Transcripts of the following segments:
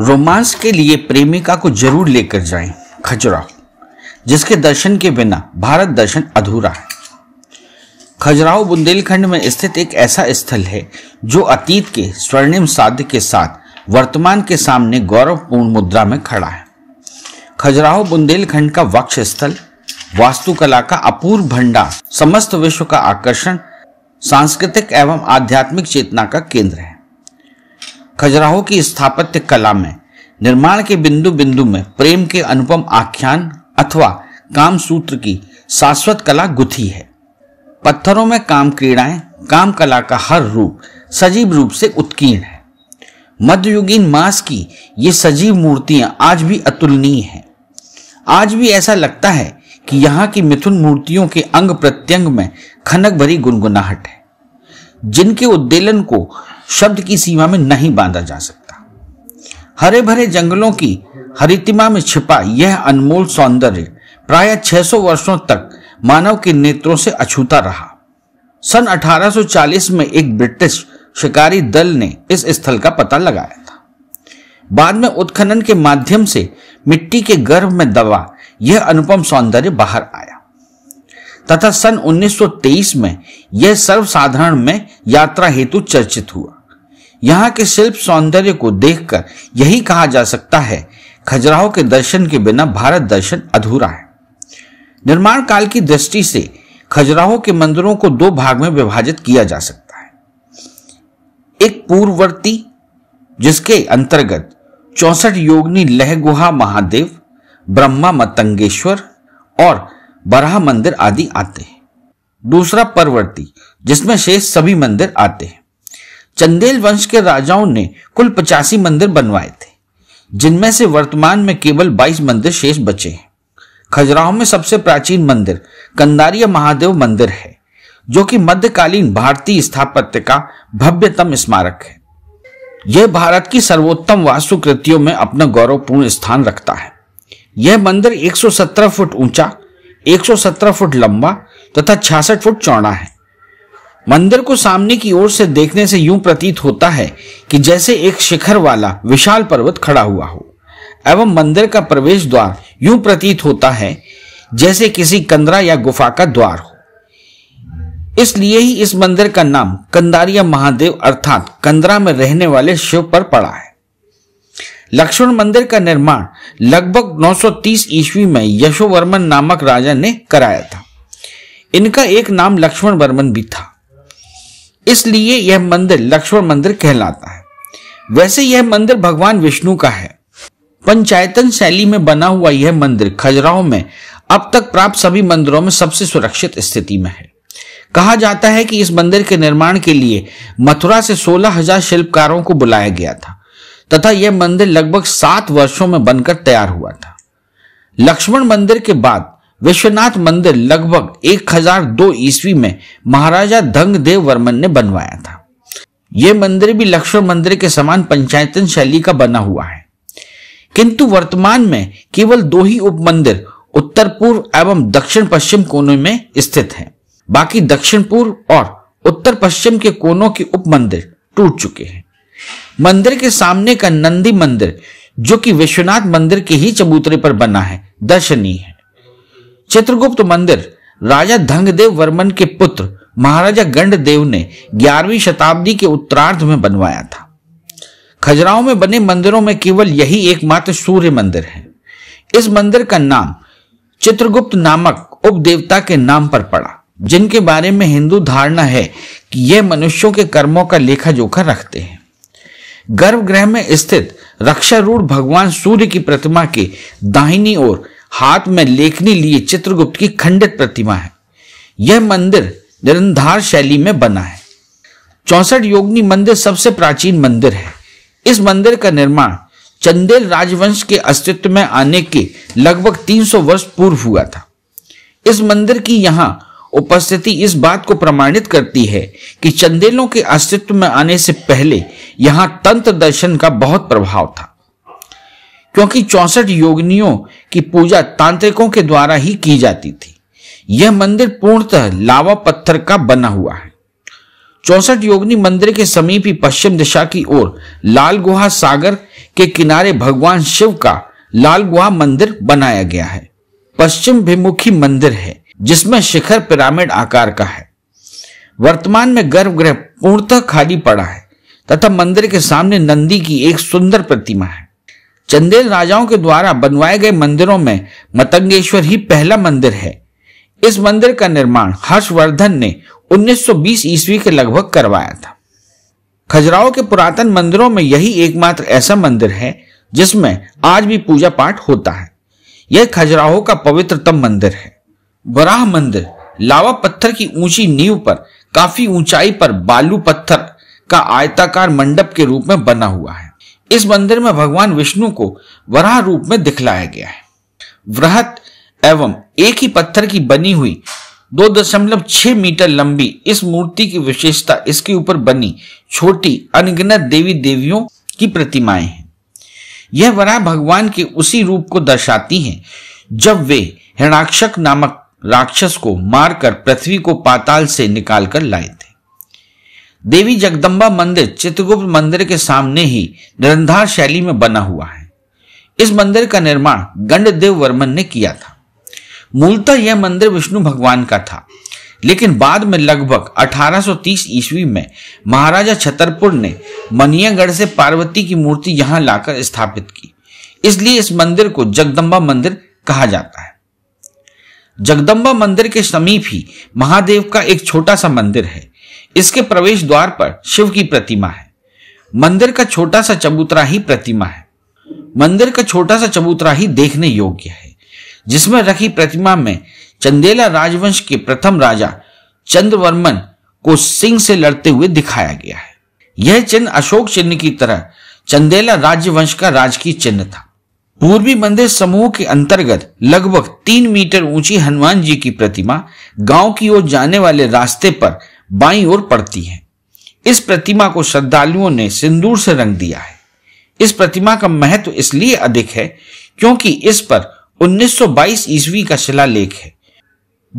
Romance के लिए प्रेमिका को जरूर लेकर जाएं खजुरा जिसके दर्शन के बिना भारत दर्शन अधूरा है खजुराहो बुंदेलखंड में स्थित एक ऐसा स्थल है जो अतीत के स्वर्णिम साध्य के साथ वर्तमान के सामने गौरवपूर्ण मुद्रा में खड़ा है खजुराहो बुंदेलखंड का वक्ष स्थल वास्तुकला का अपूर्व भंडार समस्त विश्व का आकर्षण सांस्कृतिक एवं आध्यात्मिक चेतना का केंद्र है खजुराहो की स्थापत्य कला में निर्माण के बिंदु बिंदु में प्रेम के अनुपम आख्यान अथवा काम सूत्र की शाश्वत कला गुथी है पत्थरों में काम क्रीड़ाएं काम कला का हर रूप सजीव रूप से उत्कीर्ण है मध्ययुगीन मास की ये सजीव मूर्तियां आज भी अतुलनीय हैं आज भी ऐसा लगता है कि यहाँ की मिथुन मूर्तियों के अंग प्रत्यंग में खनक भरी गुनगुनाहट है जिनके उद्देलन को शब्द की सीमा में नहीं बांधा जा सकता हरे भरे जंगलों की हरितिमा में छिपा यह अनमोल सौंदर्य प्राय 600 वर्षों तक मानव के नेत्रों से अछूता रहा सन 1840 में एक ब्रिटिश शिकारी दल ने इस स्थल का पता लगाया था बाद में उत्खनन के माध्यम से मिट्टी के गर्भ में दबा यह अनुपम सौंदर्य बाहर आया तथा सन 1923 में यह सर्वसाधारण में यात्रा हेतु चर्चित हुआ यहाँ के शिल्प सौंदर्य को देखकर यही कहा जा सकता है खजुराहो के दर्शन के बिना भारत दर्शन अधूरा है निर्माण काल की दृष्टि से खजुराहो के मंदिरों को दो भाग में विभाजित किया जा सकता है एक पूर्ववर्ती जिसके अंतर्गत चौसठ योगनी लह गुहा महादेव ब्रह्मा मतंगेश्वर और बराह मंदिर आदि आते हैं दूसरा पर्वती जिसमें शेष सभी मंदिर आते हैं चंदेल वंश के राजाओं ने कुल पचासी मंदिर बनवाए थे जिनमें से वर्तमान में केवल 22 मंदिर शेष बचे हैं खजुराहो में सबसे प्राचीन मंदिर कंदारिया महादेव मंदिर है जो कि मध्यकालीन भारतीय स्थापत्य का भव्यतम स्मारक है यह भारत की सर्वोत्तम वास्तुकृतियों में अपना गौरवपूर्ण स्थान रखता है यह मंदिर 117 फुट ऊंचा 117 फुट लंबा तथा 66 फुट चौड़ा है मंदिर को सामने की ओर से देखने से यूं प्रतीत होता है कि जैसे एक शिखर वाला विशाल पर्वत खड़ा हुआ हो एवं मंदिर का प्रवेश द्वार यूं प्रतीत होता है जैसे किसी कंदरा या गुफा का द्वार हो इसलिए ही इस मंदिर का नाम कंदारिया महादेव अर्थात कंदरा में रहने वाले शिव पर पड़ा है लक्ष्मण मंदिर का निर्माण लगभग 930 ईस्वी में यशोवर्मन नामक राजा ने कराया था इनका एक नाम लक्ष्मण वर्मन भी था इसलिए यह मंदिर लक्ष्मण मंदिर कहलाता है वैसे यह मंदिर भगवान विष्णु का है पंचायतन शैली में बना हुआ यह मंदिर खजुराहो में अब तक प्राप्त सभी मंदिरों में सबसे सुरक्षित स्थिति में है कहा जाता है कि इस मंदिर के निर्माण के लिए मथुरा से सोलह हजार शिल्पकारों को बुलाया गया था तथा यह मंदिर लगभग सात वर्षों में बनकर तैयार हुआ था लक्ष्मण मंदिर के बाद विश्वनाथ मंदिर लगभग 1002 ईस्वी में महाराजा धंग देव वर्मन ने बनवाया था यह मंदिर भी लक्ष्मण मंदिर के समान पंचायतन शैली का बना हुआ है किंतु वर्तमान में केवल दो ही उप मंदिर उत्तर पूर्व एवं दक्षिण पश्चिम कोने में स्थित हैं। बाकी दक्षिण पूर्व और उत्तर पश्चिम के कोनों के उप मंदिर टूट चुके हैं मंदिर के सामने का नंदी मंदिर जो कि विश्वनाथ मंदिर के ही चबूतरे पर बना है दर्शनीय है चित्रगुप्त मंदिर राजा धंगदेव वर्मन के पुत्र महाराजा गंडदेव ने ग्यारहवीं शताब्दी के उत्तरार्ध में बनवाया था खजुराहो में बने मंदिरों में केवल यही एकमात्र सूर्य मंदिर है इस मंदिर का नाम चित्रगुप्त नामक उपदेवता के नाम पर पड़ा जिनके बारे में हिंदू धारणा है कि यह मनुष्यों के कर्मों का लेखा जोखा रखते हैं गर्भगृह में स्थित रक्षारूढ़ भगवान सूर्य की प्रतिमा के दाहिनी ओर हाथ में लेखनी लिए चित्रगुप्त की खंडित प्रतिमा है यह मंदिर निरंधार शैली में बना है चौसठ योगनी मंदिर सबसे प्राचीन मंदिर है इस मंदिर का निर्माण चंदेल राजवंश के अस्तित्व में आने के लगभग 300 वर्ष पूर्व हुआ था इस मंदिर की यहाँ उपस्थिति इस बात को प्रमाणित करती है कि चंदेलों के अस्तित्व में आने से पहले यहां तंत्र दर्शन का बहुत प्रभाव था क्योंकि चौसठ योगनियों की पूजा तांत्रिकों के द्वारा ही की जाती थी यह मंदिर पूर्णतः लावा पत्थर का बना हुआ है चौसठ योगिनी मंदिर के समीप ही पश्चिम दिशा की ओर लाल गुहा सागर के किनारे भगवान शिव का लाल गुहा मंदिर बनाया गया है पश्चिम भिमुखी मंदिर है जिसमें शिखर पिरामिड आकार का है वर्तमान में गर्भगृह पूर्णतः खाली पड़ा है तथा मंदिर के सामने नंदी की एक सुंदर प्रतिमा है चंदेल राजाओं के द्वारा बनवाए गए मंदिरों में मतंगेश्वर ही पहला मंदिर है इस मंदिर का निर्माण हर्षवर्धन ने 1920 ईस्वी के लगभग करवाया था खजुराहो के पुरातन मंदिरों में यही एकमात्र ऐसा मंदिर है जिसमें आज भी पूजा पाठ होता है यह खजुराहो का पवित्रतम मंदिर है बराह मंदिर लावा पत्थर की ऊंची नींव पर काफी ऊंचाई पर बालू पत्थर का आयताकार मंडप के रूप में बना हुआ है इस मंदिर में भगवान विष्णु को वराह रूप में दिखलाया गया है वृहत एवं एक ही पत्थर की बनी हुई छह मीटर लंबी इस मूर्ति की विशेषता इसके ऊपर बनी छोटी अनगिनत देवी देवियों की प्रतिमाएं हैं यह वराह भगवान के उसी रूप को दर्शाती हैं जब वे हृणाक्षक नामक राक्षस को मारकर पृथ्वी को पाताल से निकालकर लाए थे देवी जगदम्बा मंदिर चित्रगुप्त मंदिर के सामने ही निरंधार शैली में बना हुआ है इस मंदिर का निर्माण गंडदेव वर्मन ने किया था मूलतः यह मंदिर विष्णु भगवान का था लेकिन बाद में लगभग 1830 ईस्वी में महाराजा छतरपुर ने मनियागढ़ से पार्वती की मूर्ति यहां लाकर स्थापित की इसलिए इस मंदिर को जगदम्बा मंदिर कहा जाता है जगदम्बा मंदिर के समीप ही महादेव का एक छोटा सा मंदिर है इसके प्रवेश द्वार पर शिव की प्रतिमा है मंदिर का छोटा सा चबूतरा ही प्रतिमा है मंदिर का छोटा सा चबूतरा ही देखने योग्य है जिसमें रखी प्रतिमा में चंदेला राजवंश के प्रथम राजा चंद्रवर्मन को सिंह से लड़ते हुए दिखाया गया है यह चिन्ह अशोक चिन्ह की तरह चंदेला राजवंश का राजकीय चिन्ह था पूर्वी मंदिर समूह के अंतर्गत लगभग तीन मीटर ऊंची हनुमान जी की प्रतिमा गांव की ओर जाने वाले रास्ते पर बाई ओर पड़ती है इस प्रतिमा को श्रद्धालुओं ने सिंदूर से रंग दिया है इस प्रतिमा का महत्व इसलिए अधिक है क्योंकि इस पर 1922 ईस्वी का शिलालेख है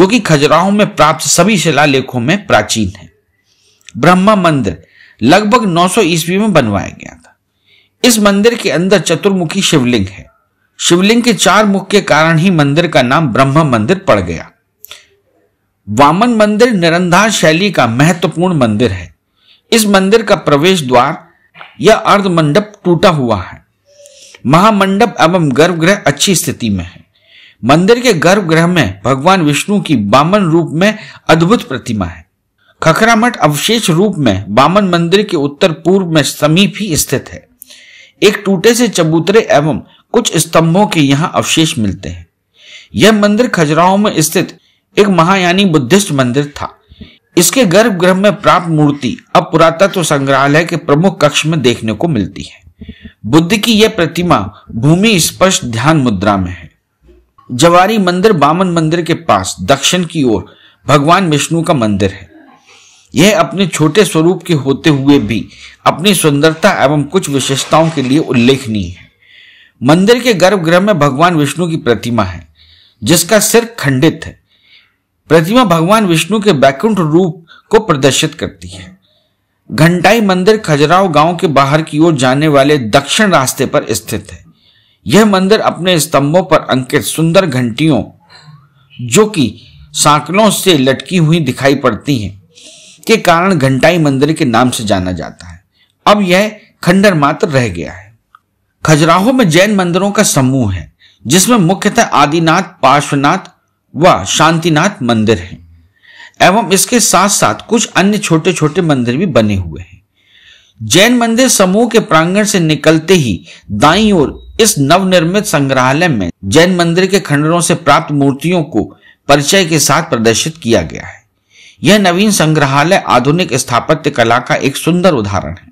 जो कि खजुराहो में प्राप्त सभी शिलालेखों में प्राचीन है ब्रह्मा मंदिर लगभग 900 ईस्वी में बनवाया गया था इस मंदिर के अंदर चतुर्मुखी शिवलिंग है शिवलिंग के चार मुख के कारण ही मंदिर का नाम ब्रह्म मंदिर पड़ गया वामन मंदिर निरंधार शैली का महत्वपूर्ण मंदिर है इस मंदिर का प्रवेश द्वार या अर्ध मंडप टूटा हुआ है महामंडप एवं गर्भगृह अच्छी स्थिति में है मंदिर के गर्भगृह में भगवान विष्णु की बामन रूप में अद्भुत प्रतिमा है खखरा मठ अवशेष रूप में बामन मंदिर के उत्तर पूर्व में समीप ही स्थित है एक टूटे से चबूतरे एवं कुछ स्तंभों के यहाँ अवशेष मिलते हैं यह मंदिर खजुराहो में स्थित एक महायानी बुद्धिस्ट मंदिर था इसके गर्भगृह में प्राप्त मूर्ति अब पुरातत्व संग्रहालय के प्रमुख कक्ष में देखने को मिलती है बुद्ध की यह प्रतिमा भूमि स्पर्श ध्यान मुद्रा में है जवारी मंदिर बामन मंदिर के पास दक्षिण की ओर भगवान विष्णु का मंदिर है यह अपने छोटे स्वरूप के होते हुए भी अपनी सुंदरता एवं कुछ विशेषताओं के लिए उल्लेखनीय है मंदिर के गर्भगृह में भगवान विष्णु की प्रतिमा है जिसका सिर खंडित है प्रतिमा भगवान विष्णु के बैकुंठ रूप को प्रदर्शित करती है घंटाई मंदिर खजराव गांव के बाहर की ओर जाने वाले दक्षिण रास्ते पर स्थित है यह मंदिर अपने स्तंभों पर अंकित सुंदर घंटियों जो कि सांकलों से लटकी हुई दिखाई पड़ती हैं के कारण घंटाई मंदिर के नाम से जाना जाता है अब यह खंडर मात्र रह गया है खजुराहो में जैन मंदिरों का समूह है जिसमें मुख्यतः आदिनाथ पार्श्वनाथ व शांतिनाथ मंदिर हैं एवं इसके साथ साथ कुछ अन्य छोटे छोटे मंदिर भी बने हुए हैं जैन मंदिर समूह के प्रांगण से निकलते ही दाई ओर इस नवनिर्मित संग्रहालय में जैन मंदिर के खंडरों से प्राप्त मूर्तियों को परिचय के साथ प्रदर्शित किया गया है यह नवीन संग्रहालय आधुनिक स्थापत्य कला का एक सुंदर उदाहरण है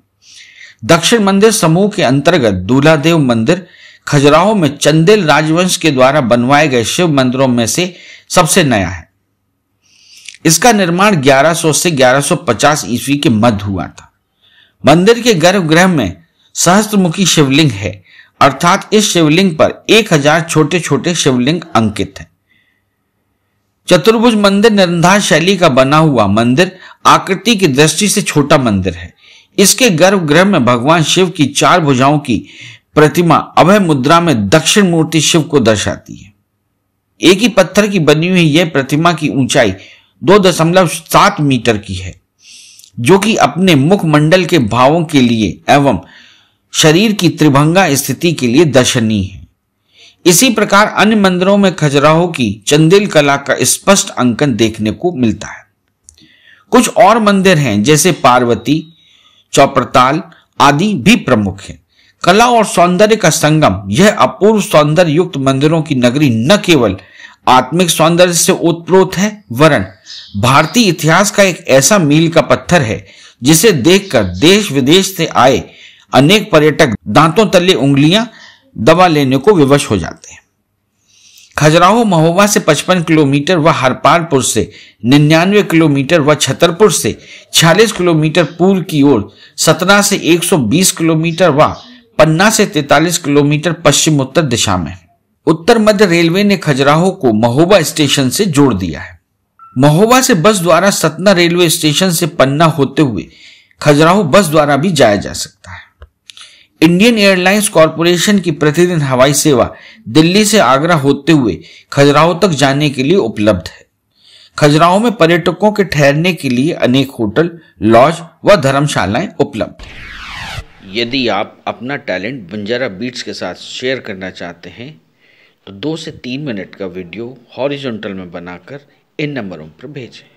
दक्षिण मंदिर समूह के अंतर्गत देव मंदिर खजुराहो में चंदेल राजवंश के द्वारा बनवाए गए शिव मंदिरों में से सबसे नया है इसका निर्माण 1100 से 1150 ईस्वी के मध्य हुआ था मंदिर के गर्भगृह में सहस्त्रमुखी शिवलिंग है अर्थात इस शिवलिंग पर 1000 छोटे छोटे शिवलिंग अंकित हैं। चतुर्भुज मंदिर निरंधार शैली का बना हुआ मंदिर आकृति की दृष्टि से छोटा मंदिर है इसके गर्भगृह में भगवान शिव की चार भुजाओं की प्रतिमा अभय मुद्रा में दक्षिण मूर्ति शिव को दर्शाती है एक ही पत्थर की बनी हुई यह प्रतिमा की ऊंचाई दो दशमलव सात मीटर की है जो कि अपने मुखमंडल के भावों के लिए एवं शरीर की त्रिभंगा स्थिति के लिए दर्शनीय है इसी प्रकार अन्य मंदिरों में खजुराहो की चंदेल कला का स्पष्ट अंकन देखने को मिलता है कुछ और मंदिर हैं जैसे पार्वती चौप्रताल आदि भी प्रमुख हैं कला और सौंदर्य का संगम यह अपूर्व सौंदर्य युक्त मंदिरों की नगरी न केवल आत्मिक सौंदर्य से उत्प्रोत है वरण भारतीय इतिहास का एक ऐसा मील का पत्थर है जिसे देखकर देश विदेश से आए अनेक पर्यटक दांतों तले उंगलियां दवा लेने को विवश हो जाते हैं खजुराहो महोबा से 55 किलोमीटर व हरपालपुर से 99 किलोमीटर व छतरपुर से 46 किलोमीटर पूर्व की ओर सतना से 120 किलोमीटर व पन्ना से 43 किलोमीटर पश्चिम उत्तर दिशा में उत्तर मध्य रेलवे ने खजुराहो को महोबा स्टेशन से जोड़ दिया है महोबा से बस द्वारा सतना रेलवे स्टेशन से पन्ना होते हुए खजुराहो बस द्वारा भी जाया जा सकता है इंडियन एयरलाइंस कॉरपोरेशन की प्रतिदिन हवाई सेवा दिल्ली से आगरा होते हुए खजुराहो तक जाने के लिए उपलब्ध है खजुराहो में पर्यटकों के ठहरने के लिए अनेक होटल लॉज व धर्मशालाएं उपलब्ध यदि आप अपना टैलेंट बंजारा बीट्स के साथ शेयर करना चाहते हैं तो दो से तीन मिनट का वीडियो हॉरिजॉन्टल में बनाकर इन नंबरों पर भेजें